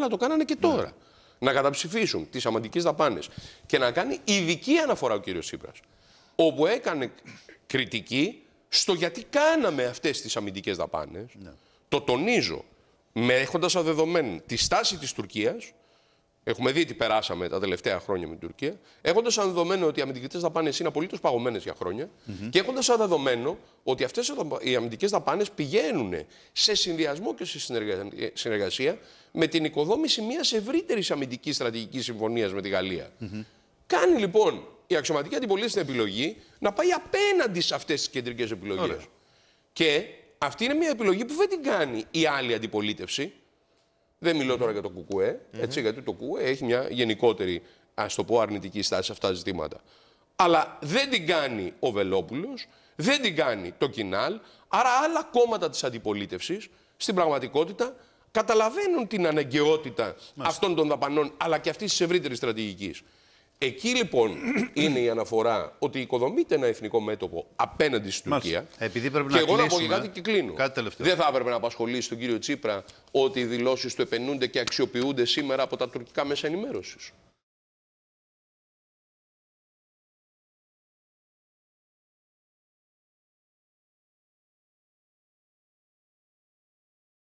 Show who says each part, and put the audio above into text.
Speaker 1: αλλά το κάνανε και τώρα. Να καταψηφίσουν τις αμαντικέ δαπάνες. Και να κάνει ειδική αναφορά ο κύριος Τσίπρας. Όπου έκανε κριτική στο γιατί κάναμε αυτές τις αμυντικές δαπάνες. Ναι. Το τονίζω με έχοντας αδεδομένη τη στάση της Τουρκίας Έχουμε δει τι περάσαμε τα τελευταία χρόνια με την Τουρκία. Έχοντας σαν δεδομένο ότι οι αμυντικέ δαπάνες είναι απολύτως παγωμένες για χρόνια και έχοντας σαν δεδομένο ότι αυτές οι αμυντικές δαπάνες πηγαίνουν σε συνδυασμό και σε συνεργασία με την οικοδόμηση μιας ευρύτερης αμυντικής στρατηγικής συμφωνίας με τη Γαλλία. Mm Κάνει λοιπόν η αξιωματική αντιπολίτευση την επιλογή να πάει απέναντι σε αυτές τις κεντρικές επιλογές. Και αυτή είναι μια επιλογή που δεν την κάνει η άλλη αντιπολίτευση. Δεν μιλώ τώρα για το κουκουέ, έτσι, γιατί το κουκουέ έχει μια γενικότερη, ας το πω, αρνητική στάση σε αυτά τα ζητήματα. Αλλά δεν την κάνει ο Βελόπουλος, δεν την κάνει το Κινάλ. Άρα άλλα κόμματα της αντιπολίτευσης στην πραγματικότητα καταλαβαίνουν την αναγκαιότητα αυτών των δαπανών αλλά και αυτής της ευρύτερης στρατηγικής. Εκεί λοιπόν είναι η αναφορά ότι οικοδομείται ένα εθνικό μέτωπο απέναντι στην Τουρκία. Επειδή πρέπει και να εγώ να πω και κάτι και κλείνω. Δεν θα έπρεπε να απασχολήσει τον κύριο Τσίπρα ότι οι δηλώσεις του επενούνται και
Speaker 2: αξιοποιούνται σήμερα από τα τουρκικά μέσα ενημέρωσης.